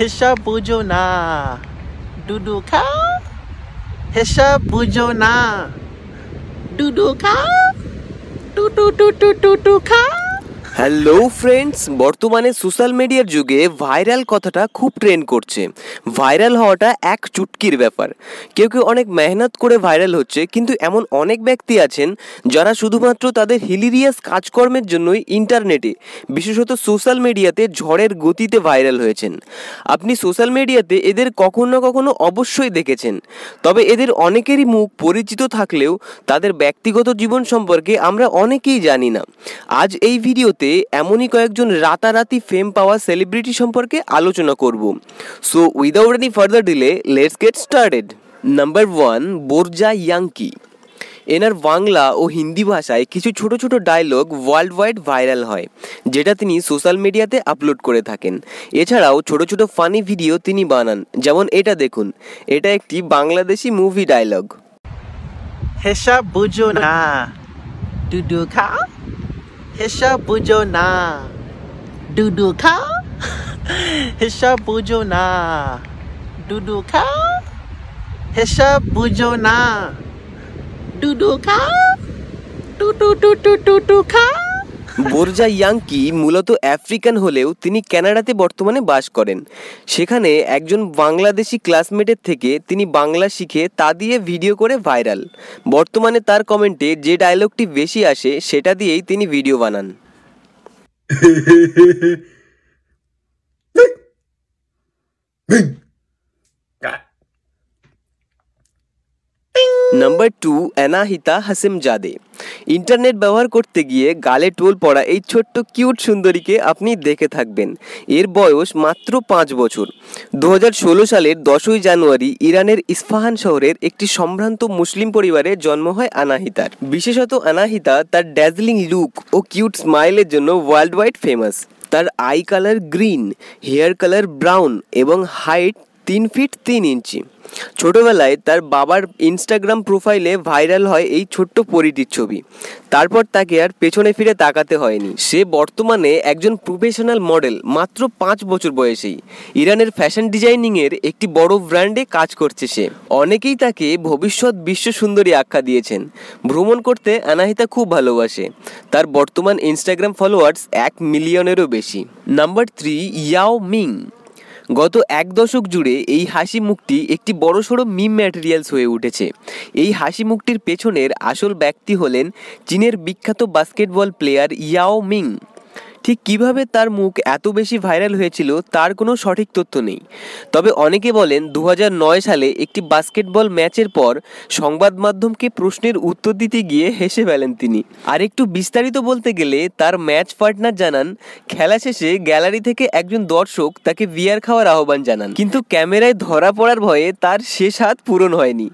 Hisha bujo na. Dudu ka? Hisha bujo na. Dudu ka? Dudu dudu dudu ka? Hello friends বর্তমানে social মিডিয়ার যুগে viral কথাটা খুব trend করছে viral হওয়াটা এক চুটকির ব্যাপার কেউ কেউ অনেক মেহনত করে ভাইরাল হচ্ছে কিন্তু এমন অনেক ব্যক্তি আছেন যারা শুধুমাত্র তাদের হিলিরিয়াস কাজকর্মের জন্যই ইন্টারনেটে বিশেষত সোশ্যাল মিডিয়াতে ঝড়ের গতিতে ভাইরাল হয়েছেন আপনি সোশ্যাল মিডিয়াতে এদের কখনো না কখনো অবশ্যই দেখেছেন তবে এদের অনেকেরই মুখ পরিচিত থাকলেও তাদের ব্যক্তিগত জীবন সম্পর্কে আমরা অনেকেই জানি না আজ এই ভিডিওতে ভিডিওতে এমনই কয়েকজন রাতারাতি ফেম পাওয়া সেলিব্রিটি সম্পর্কে আলোচনা করব so without any further delay let's get started number one Borja Yanki এনার বাংলা ও হিন্দি ভাষায় কিছু ছোট ছোট ডায়লগ ওয়ার্ল্ড ওয়াইড ভাইরাল হয় যেটা তিনি সোশ্যাল মিডিয়াতে আপলোড করে থাকেন এছাড়াও ছোট ছোট ফানি ভিডিও তিনি বানান যেমন এটা দেখুন এটা একটি বাংলাদেশি মুভি ডায়লগ হেসা বুঝো না ডু খা Hisha Bujo Na. Dudu Ka? Hisha Bujo Na. Dudu Ka? Hisha Bujo Na. Dudu Ka? Dudu Dudu Dudu Ka? Borja Yanki মূলত আফ্রিকান হলেও তিনি ক্যানাডাতে বর্তমানে বাস করেন সেখানে একজন বাংলাদেশি ক্লাসমেটের থেকে তিনি বাংলা শিখে তা দিয়ে ভিডিও করে ভাইরাল বর্তমানে তার কমেন্টে যে ডায়লগটি বেশি আসে সেটা দিয়েই তিনি ভিডিও বানান number two Anahita Zadeh internet ব্যবহার করতে গিয়ে গালে টোল পড়া এই ছোট্ট কিউট সুন্দরীকে আপনি দেখে থাকবেন এর বয়স মাত্র পাঁচ বছর দু সালের দশই জানুয়ারি ইরানের ইস্পাহান শহরের একটি সম্ভ্রান্ত মুসলিম পরিবারে জন্ম হয় আনাহিতার বিশেষত আনাহিতা তার ড্যাজলিং লুক ও কিউট স্মাইলের জন্য ওয়ার্ল্ড ওয়াইড ফেমাস তার eye colour green hair colour brown এবং হাইট তিন ফিট তিন ইঞ্চি ছোটোবেলায় তার বাবার ইনস্টাগ্রাম প্রোফাইলে ভাইরাল হয় এই ছোট্ট পরিটির ছবি তারপর তাকে আর পেছনে ফিরে তাকাতে হয়নি সে বর্তমানে একজন প্রফেশনাল মডেল মাত্র পাঁচ বছর বয়সেই ইরানের ফ্যাশন ডিজাইনিংয়ের একটি বড় ব্র্যান্ডে কাজ করছে সে অনেকেই তাকে ভবিষ্যৎ বিশ্ব সুন্দরী আখ্যা দিয়েছেন ভ্রমণ করতে আনাহিতা খুব ভালোবাসে তার বর্তমান ইনস্টাগ্রাম ফলোয়ার্স এক মিলিয়নেরও বেশি নাম্বার থ্রি ইয়াও মিং গত এক দশক জুড়ে এই হাসি মুখটি একটি বড়সড় মিম ম্যাটেরিয়ালস হয়ে উঠেছে এই হাসি মুখটির পেছনের আসল ব্যক্তি হলেন চীনের বিখ্যাত বাস্কেটবল প্লেয়ার ইয়াও মিং ঠিক কিভাবে তার মুখ এত বেশি ভাইরাল হয়েছিল তার কোনো সঠিক তথ্য নেই তবে অনেকে বলেন দু সালে একটি বাস্কেটবল ম্যাচের পর সংবাদ মাধ্যমকে প্রশ্নের উত্তর দিতে গিয়ে হেসে ফেলেন তিনি আর একটু বিস্তারিত বলতে গেলে তার ম্যাচ পার্টনার জানান খেলা শেষে গ্যালারি থেকে একজন দর্শক তাকে বিয়ার খাওয়ার আহ্বান জানান কিন্তু ক্যামেরায় ধরা পড়ার ভয়ে তার শেষ হাত পূরণ হয়নি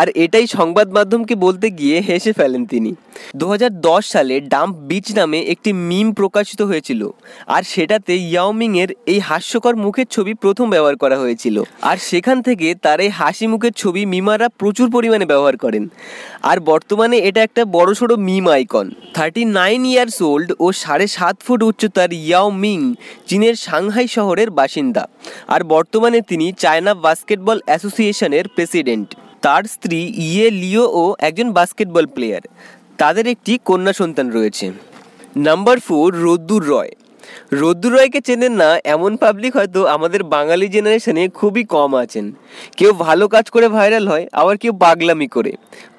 আর এটাই সংবাদ মাধ্যমকে বলতে গিয়ে হেসে ফেলেন তিনি দু সালে ডাম্প বিচ নামে একটি মিম প্রকাশিত হয়েছিল আর সেটাতে ইয়াওমিংয়ের এই হাস্যকর মুখের ছবি প্রথম ব্যবহার করা হয়েছিল আর সেখান থেকে তার এই হাসি মুখের ছবি মিমারা প্রচুর পরিমাণে ব্যবহার করেন আর বর্তমানে এটা একটা বড়সড় meme icon thirty nine years old ও সাড়ে সাত ফুট উচ্চতার ইয়াওমিং চীনের সাংহাই শহরের বাসিন্দা আর বর্তমানে তিনি চায়না বাস্কেটবল অ্যাসোসিয়েশনের প্রেসিডেন্ট তার স্ত্রী ইয়ে লিও ও একজন বাস্কেটবল প্লেয়ার তাদের একটি কন্যা সন্তান রয়েছে নাম্বার ফোর রোদ্দুর রয় রোদ্দুর রয়কে চেনেন না এমন পাবলিক হয়তো আমাদের বাঙালি জেনারেশনে খুবই কম আছেন কেউ ভালো কাজ করে ভাইরাল হয় আবার কেউ পাগলামি করে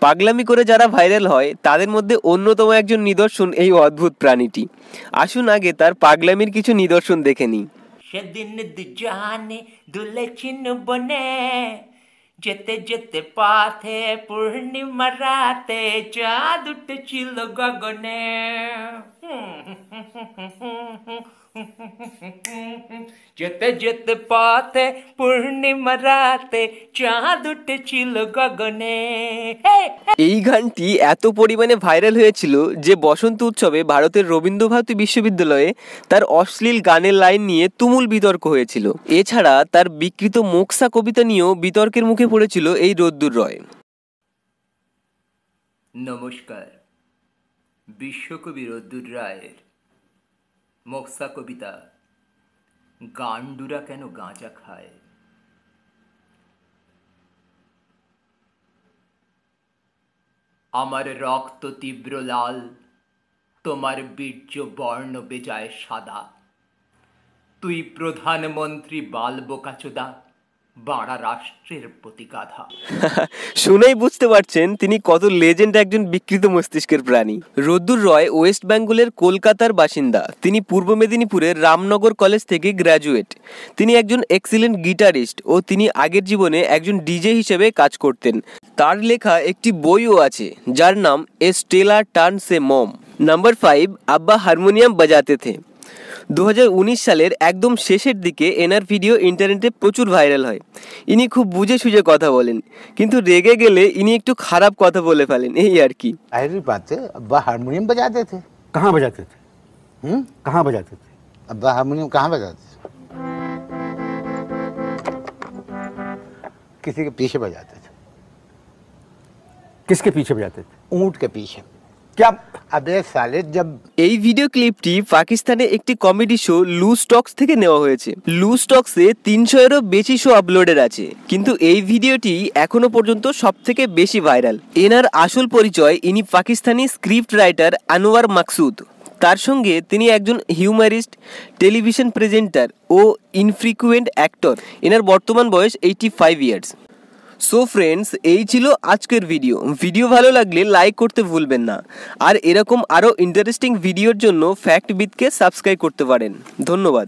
পাগলামি করে যারা ভাইরাল হয় তাদের মধ্যে অন্যতম একজন নিদর্শন এই অদ্ভুত প্রাণীটি আসুন আগে তার পাগলামির কিছু নিদর্শন দেখে নিই সেদিন দুজনে বনে जित जित पाथे पूर्णिमराते चादुट चिल गगने हम्म, हम्म, हम्म, যেতে যেতে পথে পূর্ণিমা রাতে চাঁদ উঠেছিল গগনে এই গানটি এত পরিমাণে ভাইরাল হয়েছিল যে বসন্ত উৎসবে ভারতের রবীন্দ্রভারতী বিশ্ববিদ্যালয়ে তার অশ্লীল গানের লাইন নিয়ে তুমুল বিতর্ক হয়েছিল এছাড়া তার বিকৃত মোক্সা কবিতা নিয়েও বিতর্কের মুখে পড়েছিল এই রোদ্দুর রয় নমস্কার বিশ্বকবি রোদ্দুর রায়ের মক্সা কবিতা গান্ডুরা কেন গাঁজা খায় আমার রক্ত তীব্র লাল তোমার বীর্য বর্ণ বেজায় সাদা তুই প্রধানমন্ত্রী বাল বোকাচোদা বাড়া রাষ্ট্রের প্রতি গাধা শুনেই বুঝতে পারছেন তিনি কত লেজেন্ড একজন বিকৃত মস্তিষ্কের প্রাণী রদ্দুর রয় ওয়েস্ট বেঙ্গলের কলকাতার বাসিন্দা তিনি পূর্ব মেদিনীপুরের রামনগর কলেজ থেকে গ্র্যাজুয়েট তিনি একজন এক্সিলেন্ট গিটারিস্ট ও তিনি আগের জীবনে একজন ডিজে হিসেবে কাজ করতেন তার লেখা একটি বইও আছে যার নাম a Stella turns a mom number five আব্বা হারমোনিয়াম বাজাতে থে দু সালের একদম শেষের দিকে এনার ভিডিও ইন্টারনেটে প্রচুর ভাইরাল হয় ইনি খুব বুঝে সুঝে কথা বলেন কিন্তু রেগে গেলে ইনি একটু খারাপ কথা বলে ফেলেন এই আর কি হারমোনিয়াম বাজাতে থে কাহা বাজাতে থে হুম কাহা বাজাতে থে আব্বা হারমোনিয়াম কাহা বাজাতে किसी পিছে पीछे बजाते थे किसके पीछे बजाते थे ऊंट के এই ভিডিও ক্লিপটি পাকিস্তানে একটি কমেডি শো লু স্টকস থেকে নেওয়া হয়েছে লু স্টকসে তিনশো এরও বেশি শো আপলোডের আছে কিন্তু এই ভিডিওটি এখনো পর্যন্ত সব থেকে বেশি ভাইরাল এনার আসল পরিচয় ইনি পাকিস্তানি স্ক্রিপ্ট রাইটার আনোয়ার মাকসুদ তার সঙ্গে তিনি একজন হিউমারিস্ট টেলিভিশন প্রেজেন্টার ও ইনফ্রিকুয়েন্ট অ্যাক্টর এনার বর্তমান বয়স eighty five years so friends এই ছিল আজকের ভিডিও ভিডিও ভালো লাগলে লাইক করতে ভুলবেন না আর এরকম আরও ইন্টারেস্টিং ভিডিওর জন্য ফ্যাক্ট বিথকে সাবস্ক্রাইব করতে পারেন ধন্যবাদ